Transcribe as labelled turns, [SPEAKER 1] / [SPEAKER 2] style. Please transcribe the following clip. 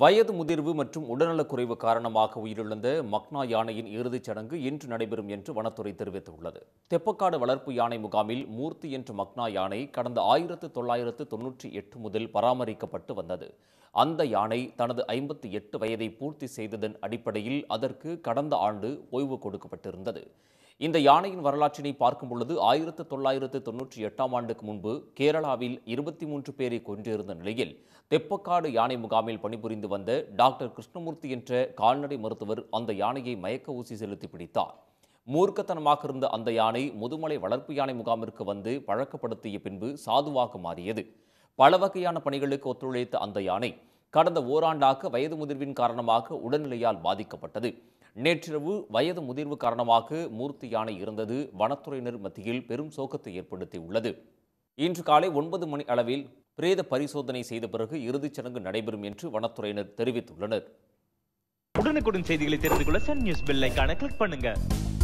[SPEAKER 1] வயது முதிர்வு மற்றும் உடல்நலக்குறைவு காரணமாக உயிரிழந்த மக்னா யானையின் இறுதிச் சடங்கு இன்று நடைபெறும் என்று வனத்துறை தெரிவித்துள்ளது தெப்பக்காடு வளர்ப்பு யானை முகாமில் மூர்த்தி என்ற மக்னா யானை கடந்த ஆயிரத்து தொள்ளாயிரத்து தொன்னூற்றி எட்டு முதல் பராமரிக்கப்பட்டு வந்தது அந்த யானை தனது ஐம்பத்தி எட்டு வயதை பூர்த்தி செய்ததன் அடிப்படையில் அதற்கு கடந்த ஆண்டு ஓய்வு கொடுக்கப்பட்டிருந்தது இந்த யானையின் வரலாற்றினை பார்க்கும் பொழுது ஆயிரத்து தொள்ளாயிரத்து தொன்னூற்றி எட்டாம் ஆண்டுக்கு முன்பு கேரளாவில் இருபத்தி மூன்று பேரை கொன்றிருந்த நிலையில் தெப்பக்காடு யானை முகாமில் பணிபுரிந்து வயது வந்த டாக்டர் கிருஷ்ணமூர்த்தி என்ற கால்நடை மருத்துவர் அந்த யானையை மயக்க ஊசி செலுத்தி பிடித்தார் மூர்க்கத்தனமாக இருந்த அந்த யானை முதுமலை வளர்ப்பு யானை முகாமிற்கு வந்து பழக்கப்படுத்திய பின்பு சாதுவாக மாறியது பல வகையான பணிகளுக்கு ஒத்துழைத்த அந்த யானை கடந்த ஓராண்டாக வயது முதிர்வின் காரணமாக உடல்நிலையால் பாதிக்கப்பட்டது நேற்றிரவு வயது முதிர்வு காரணமாக மூர்த்தி யானை இருந்தது வனத்துறையினர் மத்தியில் பெரும் சோகத்தை ஏற்படுத்தியுள்ளது இன்று காலை ஒன்பது மணி அளவில் பிரேத பரிசோதனை செய்த பிறகு இறுதிச் சடங்கு நடைபெறும் என்று வனத்துறையினர் தெரிவித்துள்ளனர் உடனுக்குடன் செய்திகளை தெரிந்து கொள்ள சன் நியூஸ் பெல் கிளிக் பண்ணுங்கள்